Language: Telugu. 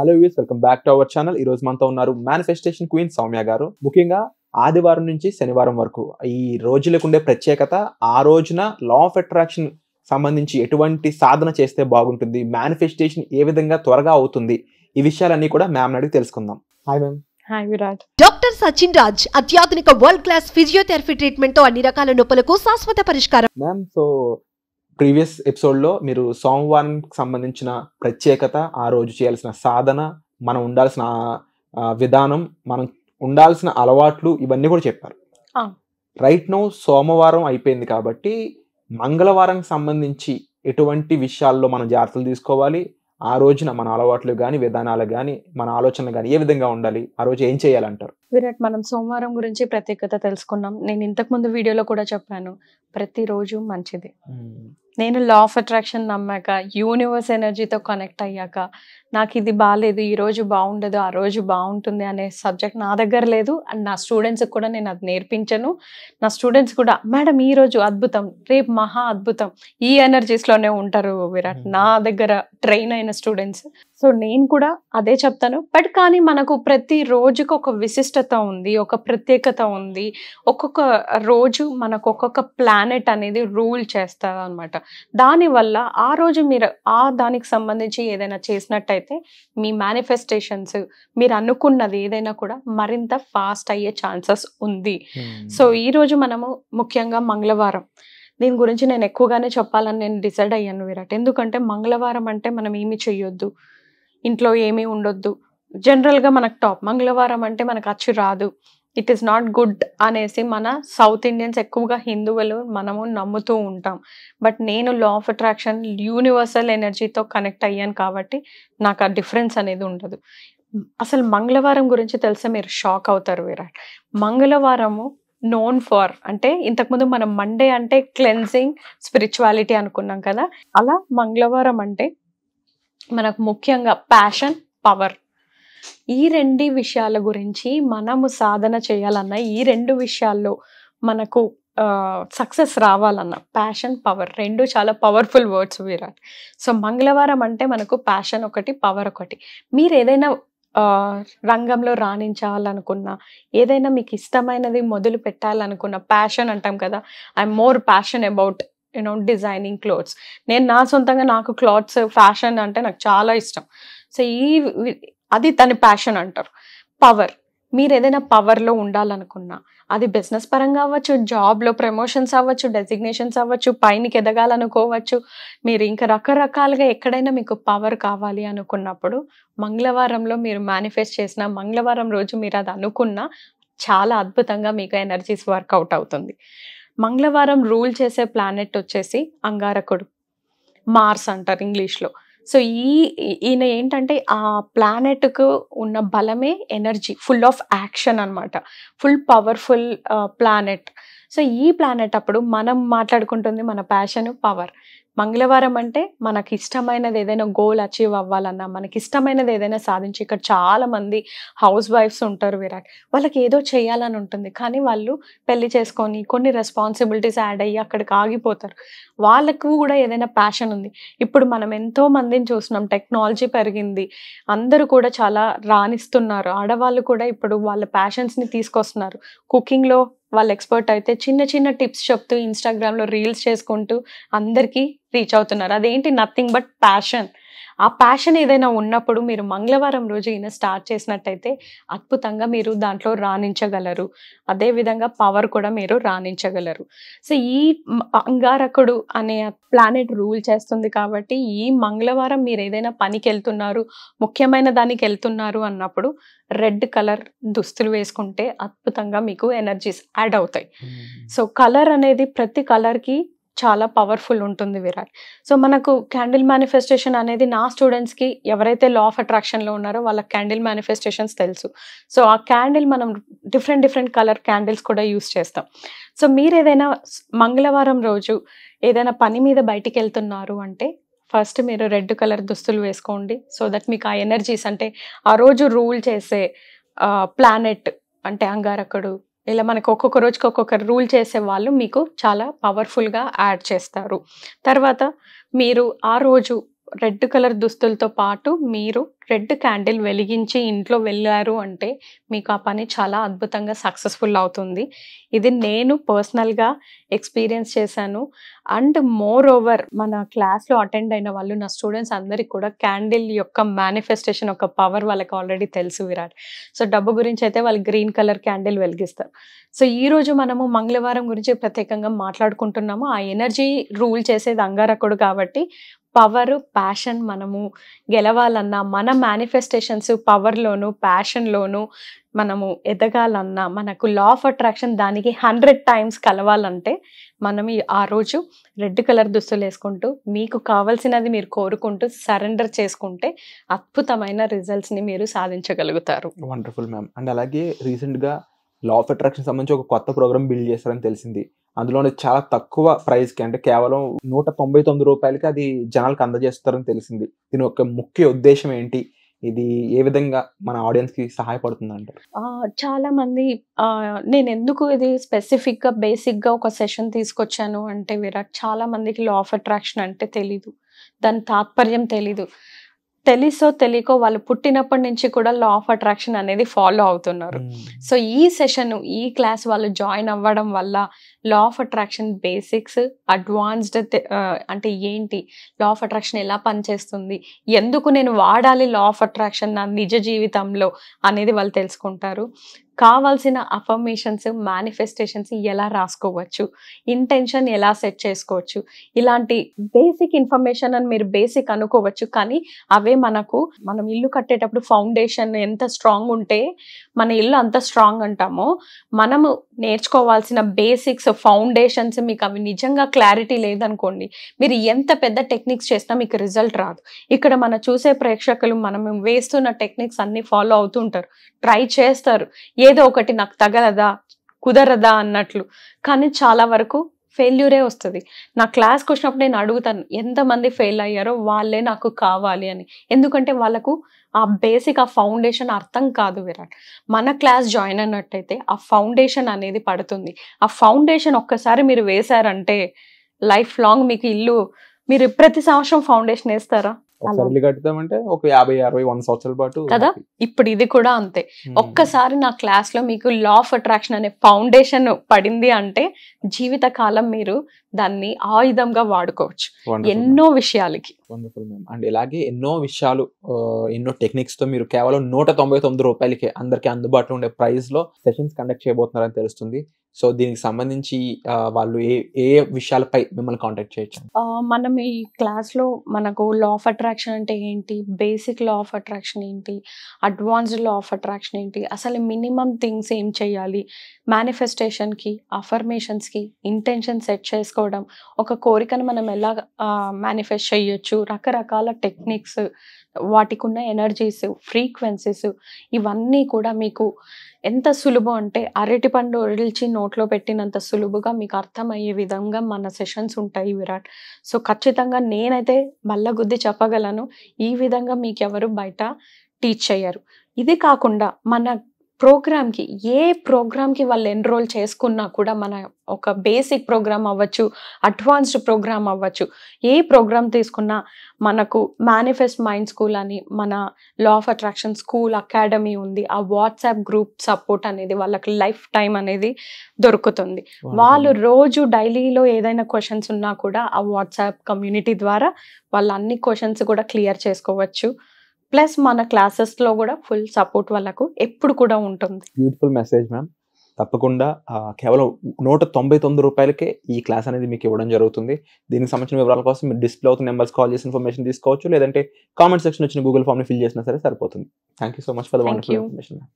Hello viewers welcome back to our channel ఈ రోజు మనతో ఉన్నారు మేనిఫెస్టేషన్ క్వీన్ సౌమ్య గారు ముఖ్యంగా ఆదివారం నుంచి శనివారం వరకు ఈ రోజులకు ఉండే ప్రత్యేకత ఆ రోజున లా ఆఫ్ అట్రాక్షన్ సంబంధించి ఎటువంటి సాధన చేస్తే బాగుంటుంది మేనిఫెస్టేషన్ ఏ విధంగా త్వరగా అవుతుంది ఈ విషయాలన్నీ కూడా మ్యామ్ అడిగి తెలుసుకుందాం hi ma'am doctor Sachin Raj అత్యాధునిక వరల్డ్ క్లాస్ ఫిజియోథెరపీ ట్రీట్మెంట్ తో అన్ని రకాల నొప్పులకు శాశ్వత పరిష్కారం మ్యామ్ సో ప్రీవియస్ ఎపిసోడ్లో మీరు సోమవారంకి సంబంధించిన ప్రత్యేకత ఆ రోజు చేయాల్సిన సాధన మనం ఉండాల్సిన విధానం మనం ఉండాల్సిన అలవాట్లు ఇవన్నీ కూడా చెప్పారు రైట్ నో సోమవారం అయిపోయింది కాబట్టి మంగళవారం సంబంధించి ఎటువంటి విషయాల్లో మనం జాగ్రత్తలు తీసుకోవాలి ఆ రోజున మన అలవాట్లు కానీ విధానాలు కానీ మన ఆలోచనలు కానీ ఏ విధంగా ఉండాలి ఆ రోజు ఏం చేయాలంటారు విరాట్ మనం సోమవారం గురించి ప్రత్యేకత తెలుసుకున్నాం నేను ఇంతకు ముందు వీడియోలో కూడా చెప్పాను ప్రతిరోజు మంచిది నేను లా ఆఫ్ అట్రాక్షన్ నమ్మాక యూనివర్స్ ఎనర్జీతో కనెక్ట్ అయ్యాక నాకు ఇది బాగాలేదు ఈ రోజు బాగుండదు ఆ రోజు బాగుంటుంది అనే సబ్జెక్ట్ నా దగ్గర లేదు అండ్ నా స్టూడెంట్స్కి కూడా నేను అది నేర్పించను నా స్టూడెంట్స్ కూడా మేడం ఈ రోజు అద్భుతం రేపు మహా అద్భుతం ఈ ఎనర్జీస్లోనే ఉంటారు విరాట్ నా దగ్గర ట్రైన్ అయిన స్టూడెంట్స్ సో నేను కూడా అదే చెప్తాను బట్ కానీ మనకు ప్రతి రోజుకు ఒక విశిష్టత ఉంది ఒక ప్రత్యేకత ఉంది ఒక్కొక్క రోజు మనకు ఒక్కొక్క ప్లానెట్ అనేది రూల్ చేస్తుంది అనమాట దానివల్ల ఆ రోజు మీరు ఆ దానికి సంబంధించి ఏదైనా చేసినట్టయితే మీ మేనిఫెస్టేషన్స్ మీరు అనుకున్నది ఏదైనా కూడా మరింత ఫాస్ట్ అయ్యే ఛాన్సెస్ ఉంది hmm. సో ఈరోజు మనము ముఖ్యంగా మంగళవారం దీని గురించి నేను ఎక్కువగానే చెప్పాలని నేను డిసైడ్ అయ్యాను విరాట్ ఎందుకంటే మంగళవారం అంటే మనం ఏమి చెయ్యొద్దు ఇంట్లో ఏమీ ఉండొద్దు జనరల్గా మనకు టాప్ మంగళవారం అంటే మనకు అచ్చు రాదు ఇట్ ఈస్ నాట్ గుడ్ అనేసి మన సౌత్ ఇండియన్స్ ఎక్కువగా హిందువులు మనము నమ్ముతూ ఉంటాం బట్ నేను లా ఆఫ్ అట్రాక్షన్ యూనివర్సల్ ఎనర్జీతో కనెక్ట్ అయ్యాను కాబట్టి నాకు ఆ డిఫరెన్స్ అనేది ఉండదు అసలు మంగళవారం గురించి తెలిసే మీరు షాక్ అవుతారు విరాట్ మంగళవారము నోన్ ఫర్ అంటే ఇంతకుముందు మనం మండే అంటే క్లెన్సింగ్ స్పిరిచువాలిటీ అనుకున్నాం కదా అలా మంగళవారం అంటే మనకు ముఖ్యంగా ప్యాషన్ పవర్ ఈ రెండు విషయాల గురించి మనము సాధన చేయాలన్నా ఈ రెండు విషయాల్లో మనకు సక్సెస్ రావాలన్న ప్యాషన్ పవర్ రెండు చాలా పవర్ఫుల్ వర్డ్స్ విరాట్ సో మంగళవారం అంటే మనకు ప్యాషన్ ఒకటి పవర్ ఒకటి మీరు ఏదైనా రంగంలో రాణించాలనుకున్న ఏదైనా మీకు ఇష్టమైనది మొదలు పెట్టాలనుకున్న ప్యాషన్ అంటాం కదా I'm more passion about you know designing clothes నేను నా సొంతంగా నాకు క్లాత్స్ ఫ్యాషన్ అంటే నాకు చాలా ఇష్టం సో ఈ అది తన ప్యాషన్ అంటారు పవర్ మీరు ఏదైనా పవర్లో ఉండాలనుకున్నా అది బిజినెస్ పరంగా అవ్వచ్చు జాబ్లో ప్రమోషన్స్ అవ్వచ్చు డెసిగ్నేషన్స్ అవ్వచ్చు పైనకి ఎదగాలనుకోవచ్చు మీరు ఇంకా రకరకాలుగా ఎక్కడైనా మీకు పవర్ కావాలి అనుకున్నప్పుడు మంగళవారంలో మీరు మేనిఫెస్ట్ చేసిన మంగళవారం రోజు మీరు అది అనుకున్నా చాలా అద్భుతంగా మీకు ఎనర్జీస్ వర్కౌట్ అవుతుంది మంగళవారం రూల్ చేసే ప్లానెట్ వచ్చేసి అంగారకుడు మార్స్ అంటారు ఇంగ్లీష్లో సో ఈ ఈయన ఏంటంటే ఆ ప్లానెట్కు ఉన్న బలమే ఎనర్జీ ఫుల్ ఆఫ్ యాక్షన్ అనమాట ఫుల్ పవర్ఫుల్ ప్లానెట్ సో ఈ ప్లానెట్ అప్పుడు మనం మాట్లాడుకుంటుంది మన ప్యాషన్ పవర్ మంగళవారం అంటే మనకి ఇష్టమైనది ఏదైనా గోల్ అచీవ్ అవ్వాలన్నా మనకి ఇష్టమైనది ఏదైనా సాధించి ఇక్కడ చాలా మంది హౌస్ వైఫ్స్ ఉంటారు విరాట్ వాళ్ళకి ఏదో చేయాలని ఉంటుంది కానీ వాళ్ళు పెళ్లి చేసుకొని కొన్ని రెస్పాన్సిబిలిటీస్ యాడ్ అయ్యి అక్కడికి ఆగిపోతారు వాళ్ళకు కూడా ఏదైనా ప్యాషన్ ఉంది ఇప్పుడు మనం ఎంతో మందిని చూస్తున్నాం టెక్నాలజీ పెరిగింది అందరూ కూడా చాలా రాణిస్తున్నారు ఆడవాళ్ళు కూడా ఇప్పుడు వాళ్ళ ప్యాషన్స్ని తీసుకొస్తున్నారు కుకింగ్లో వాళ్ళు ఎక్స్పర్ట్ అయితే చిన్న చిన్న టిప్స్ చెప్తూ ఇన్స్టాగ్రామ్లో రీల్స్ చేసుకుంటూ అందరికీ రీచ్ అవుతున్నారు అదేంటి నథింగ్ బట్ ప్యాషన్ ఆ ప్యాషన్ ఏదైనా ఉన్నప్పుడు మీరు మంగళవారం రోజు ఈయన స్టార్ట్ చేసినట్టయితే అద్భుతంగా మీరు దాంట్లో రాణించగలరు అదేవిధంగా పవర్ కూడా మీరు రాణించగలరు సో ఈ అంగారకుడు అనే ప్లానెట్ రూల్ చేస్తుంది కాబట్టి ఈ మంగళవారం మీరు ఏదైనా పనికి వెళ్తున్నారు ముఖ్యమైన దానికి వెళ్తున్నారు అన్నప్పుడు రెడ్ కలర్ దుస్తులు వేసుకుంటే అద్భుతంగా మీకు ఎనర్జీస్ యాడ్ అవుతాయి hmm. సో కలర్ అనేది ప్రతి కలర్కి చాలా పవర్ఫుల్ ఉంటుంది విరాట్ సో మనకు క్యాండిల్ మేనిఫెస్టేషన్ అనేది నా స్టూడెంట్స్కి ఎవరైతే లా ఆఫ్ అట్రాక్షన్లో ఉన్నారో వాళ్ళ క్యాండిల్ మేనిఫెస్టేషన్స్ తెలుసు సో ఆ క్యాండిల్ మనం డిఫరెంట్ డిఫరెంట్ కలర్ క్యాండిల్స్ కూడా యూస్ చేస్తాం సో మీరు ఏదైనా మంగళవారం రోజు ఏదైనా పని మీద బయటికి వెళ్తున్నారు అంటే ఫస్ట్ మీరు రెడ్ కలర్ దుస్తులు వేసుకోండి సో దట్ మీకు ఆ ఎనర్జీస్ అంటే ఆ రోజు రూల్ చేసే ప్లానెట్ అంటే అంగారకుడు ఇలా మనకు ఒక్కొక్క రోజుకి ఒక్కొక్క రూల్ చేసే వాళ్ళు మీకు చాలా పవర్ఫుల్గా యాడ్ చేస్తారు తర్వాత మీరు ఆ రోజు రెడ్ కలర్ దుస్తులతో పాటు మీరు రెడ్ క్యాండిల్ వెలిగించి ఇంట్లో వెళ్ళారు అంటే మీకు ఆ పని చాలా అద్భుతంగా సక్సెస్ఫుల్ అవుతుంది ఇది నేను పర్సనల్గా ఎక్స్పీరియన్స్ చేశాను అండ్ మోర్ ఓవర్ మన క్లాస్లో అటెండ్ అయిన వాళ్ళు నా స్టూడెంట్స్ అందరికీ కూడా క్యాండిల్ యొక్క మేనిఫెస్టేషన్ ఒక పవర్ వాళ్ళకి ఆల్రెడీ తెలుసు విరాట్ సో డబ్బు గురించి అయితే వాళ్ళు గ్రీన్ కలర్ క్యాండిల్ వెలిగిస్తారు సో ఈరోజు మనము మంగళవారం గురించి ప్రత్యేకంగా మాట్లాడుకుంటున్నాము ఆ ఎనర్జీ రూల్ చేసేది అంగారకుడు కాబట్టి పవర్ ప్యాషన్ మనము గెలవాలన్నా మన మేనిఫెస్టేషన్స్ పవర్లోను ప్యాషన్లోను మనము ఎదగాలన్నా మనకు లా ఆఫ్ అట్రాక్షన్ దానికి హండ్రెడ్ టైమ్స్ కలవాలంటే మనం ఆ రోజు రెడ్ కలర్ దుస్తులు వేసుకుంటూ మీకు కావలసినది మీరు కోరుకుంటూ సరెండర్ చేసుకుంటే అద్భుతమైన రిజల్ట్స్ని మీరు సాధించగలుగుతారు వండర్ఫుల్ మ్యామ్ అండ్ అలాగే రీసెంట్గా లా ఆఫ్ అట్రాక్షన్ సంబంధించి ఒక కొత్త ప్రోగ్రామ్ బిల్డ్ చేస్తారని తెలిసింది అందులోనే చాలా తక్కువ ప్రైస్కి అంటే కేవలం నూట తొంభై తొమ్మిది రూపాయలకి అది జనాలకు అందజేస్తారని తెలిసింది దీని యొక్క ముఖ్య ఉద్దేశం ఏంటి ఇది ఏ విధంగా మన ఆడియన్స్ కి సహాయపడుతుంది అంటారు చాలా మంది నేను ఎందుకు ఇది స్పెసిఫిక్ గా బేసిక్ గా ఒక సెషన్ తీసుకొచ్చాను అంటే విరాట్ చాలా మందికి లా ఆఫ్ అట్రాక్షన్ అంటే తెలీదు దాని తాత్పర్యం తెలీదు తెలుసో తెలియకో వాళ్ళు పుట్టినప్పటి నుంచి కూడా లా ఆఫ్ అట్రాక్షన్ అనేది ఫాలో అవుతున్నారు సో ఈ సెషన్ ఈ క్లాస్ వాళ్ళు జాయిన్ అవ్వడం వల్ల law of attraction basics advanced అంటే ఏంటి లా ఆఫ్ అట్రాక్షన్ ఎలా పనిచేస్తుంది ఎందుకు నేను వాడాలి లా ఆఫ్ అట్రాక్షన్ నా నిజ జీవితంలో అనేది వాళ్ళు తెలుసుకుంటారు కావాల్సిన అఫర్మేషన్స్ మేనిఫెస్టేషన్స్ ఎలా రాసుకోవచ్చు ఇంటెన్షన్ ఎలా సెట్ చేసుకోవచ్చు ఇలాంటి బేసిక్ ఇన్ఫర్మేషన్ అని మీరు బేసిక్ అనుకోవచ్చు కానీ అవే మనకు మనం ఇల్లు కట్టేటప్పుడు ఫౌండేషన్ ఎంత స్ట్రాంగ్ ఉంటే మన ఇల్లు అంత స్ట్రాంగ్ అంటామో మనము నేర్చుకోవాల్సిన బేసిక్స్ ఫౌండేషన్స్ మీకు అవి నిజంగా క్లారిటీ లేదనుకోండి మీరు ఎంత పెద్ద టెక్నిక్స్ చేసినా మీకు రిజల్ట్ రాదు ఇక్కడ మన చూసే ప్రేక్షకులు మనం వేస్తున్న టెక్నిక్స్ అన్ని ఫాలో అవుతుంటారు ట్రై చేస్తారు ఏదో ఒకటి నాకు తగలదా కుదరదా అన్నట్లు కానీ చాలా వరకు ఫెయిల్యూరే వస్తుంది నా క్లాస్కి వచ్చినప్పుడు నేను అడుగుతాను ఎంతమంది ఫెయిల్ అయ్యారో వాళ్ళే నాకు కావాలి అని ఎందుకంటే వాళ్ళకు ఆ బేసిక్ ఆ ఫౌండేషన్ అర్థం కాదు విరాట్ మన క్లాస్ జాయిన్ అయినట్టయితే ఆ ఫౌండేషన్ అనేది పడుతుంది ఆ ఫౌండేషన్ ఒక్కసారి మీరు వేశారంటే లైఫ్ లాంగ్ మీకు ఇల్లు మీరు ప్రతి సంవత్సరం ఫౌండేషన్ వేస్తారా ఒకసారి కడతామంటే ఒక యాభై అరవై వంద సంవత్సరాల పాటు కదా ఇప్పుడు ఇది కూడా అంతే ఒక్కసారి నా క్లాస్ లో మీకు లా ఆఫ్ అట్రాక్షన్ అనే ఫౌండేషన్ పడింది అంటే జీవిత కాలం మీరు దాన్ని ఆయుధంగా వాడుకోవచ్చు ఎన్నో విషయాలకి అండ్ ఇలాగే ఎన్నో విషయాలు ఎన్నో టెక్నిక్స్ తో మీరు కేవలం నూట తొంభై తొమ్మిది రూపాయలకి అందరికి అందుబాటులో ఉండే ప్రైస్ లో సెషన్స్ కండక్ట్ చేయబోతున్నారని తెలుస్తుంది సో దీనికి సంబంధించి వాళ్ళు ఏ ఏ విషయాలపై మిమ్మల్ని కాంటాక్ట్ చేయొచ్చు మనం ఈ క్లాస్ లో మనకు లా ఆఫ్ అట్రాక్షన్ అంటే ఏంటి బేసిక్ లా ఆఫ్ అట్రాక్షన్ ఏంటి అడ్వాన్స్డ్ లా ఆఫ్ అట్రాక్షన్ ఏంటి అసలు మినిమం థింగ్స్ ఏం చేయాలి అఫర్మేషన్స్ కి ఇంటెన్షన్ సెట్ చేసుకోవడం చేసుకోవడం ఒక కోరికను మనం ఎలా మేనిఫెస్ట్ చేయొచ్చు రకరకాల టెక్నిక్స్ వాటికి ఉన్న ఎనర్జీస్ ఫ్రీక్వెన్సీస్ ఇవన్నీ కూడా మీకు ఎంత సులభం అంటే అరటి పండు ఒడిల్చి నోట్లో పెట్టినంత సులువుగా మీకు అర్థమయ్యే విధంగా మన సెషన్స్ ఉంటాయి విరాట్ సో ఖచ్చితంగా నేనైతే గుద్ది చెప్పగలను ఈ విధంగా మీకు ఎవరు బయట టీచ్ చేయరు ఇది కాకుండా మన ప్రోగ్రామ్కి ఏ ప్రోగ్రామ్కి వాళ్ళు ఎన్రోల్ చేసుకున్నా కూడా మన ఒక బేసిక్ ప్రోగ్రామ్ అవ్వచ్చు అడ్వాన్స్డ్ ప్రోగ్రామ్ అవ్వచ్చు ఏ ప్రోగ్రామ్ తీసుకున్నా మనకు మేనిఫెస్ట్ మైండ్ స్కూల్ అని మన law of attraction school academy ఉంది ఆ వాట్సాప్ గ్రూప్ సపోర్ట్ అనేది వాళ్ళకి లైఫ్ టైం అనేది దొరుకుతుంది వాళ్ళు రోజు డైలీలో ఏదైనా క్వశ్చన్స్ ఉన్నా కూడా ఆ వాట్సాప్ కమ్యూనిటీ ద్వారా వాళ్ళు అన్ని క్వశ్చన్స్ కూడా క్లియర్ చేసుకోవచ్చు ప్లస్ మన క్లాసెస్ లో కూడా ఫుల్ సపోర్ట్ వాళ్ళకు ఎప్పుడు కూడా ఉంటుంది బ్యూటిఫుల్ మెసేజ్ మ్యామ్ తప్పకుండా కేవలం నూట తొంభై తొమ్మిది రూపాయలకే ఈ క్లాస్ అనేది మీకు ఇవ్వడం జరుగుతుంది దీనికి సంబంధించిన వివరాల కోసం మీరు డిస్ప్లే అవుతున్న నెంబర్స్ కాల్ చేసి ఇన్ఫర్మేషన్ తీసుకోవచ్చు లేదంటే కామెంట్ సెక్షన్ వచ్చిన గూగుల్ ఫామ్ని ఫిల్ చేసినా సరే సరిపోతుంది thank you so much for the wonderful information